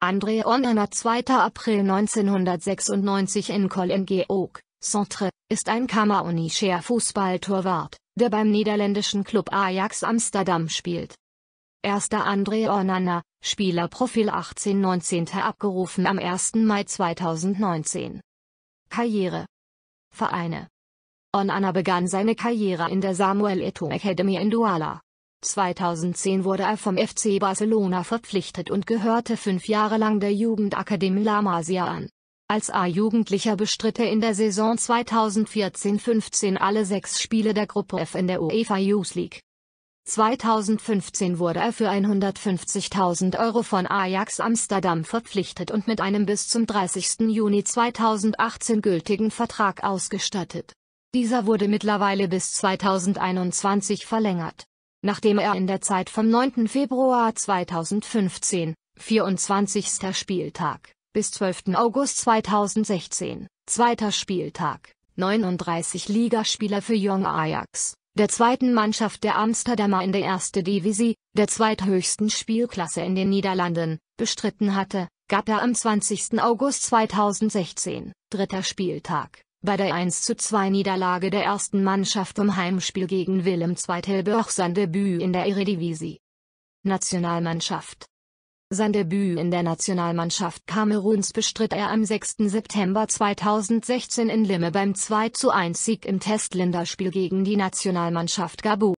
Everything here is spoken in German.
André Onana 2. April 1996 in Colin Georg, Centre, ist ein kamerunischer Fußballtorwart, der beim niederländischen Club Ajax Amsterdam spielt. Erster André Onana, Spielerprofil 18-19 abgerufen am 1. Mai 2019. Karriere Vereine Onana begann seine Karriere in der Samuel Eto'o Academy in Douala. 2010 wurde er vom FC Barcelona verpflichtet und gehörte fünf Jahre lang der Jugendakademie La Masia an. Als A-Jugendlicher bestritt er in der Saison 2014-15 alle sechs Spiele der Gruppe F in der UEFA Youth League. 2015 wurde er für 150.000 Euro von Ajax Amsterdam verpflichtet und mit einem bis zum 30. Juni 2018 gültigen Vertrag ausgestattet. Dieser wurde mittlerweile bis 2021 verlängert nachdem er in der Zeit vom 9. Februar 2015, 24. Spieltag, bis 12. August 2016, 2. Spieltag, 39 Ligaspieler für Jong Ajax, der zweiten Mannschaft der Amsterdamer in der 1. Divisie, der zweithöchsten Spielklasse in den Niederlanden, bestritten hatte, gab er am 20. August 2016, 3. Spieltag, bei der 12 Niederlage der ersten Mannschaft im Heimspiel gegen Willem II auch sein Debüt in der Eredivisie. Nationalmannschaft sein Debüt in der Nationalmannschaft Kameruns bestritt er am 6. September 2016 in Limme beim 2:1 Sieg im Testlinderspiel gegen die Nationalmannschaft Gabu.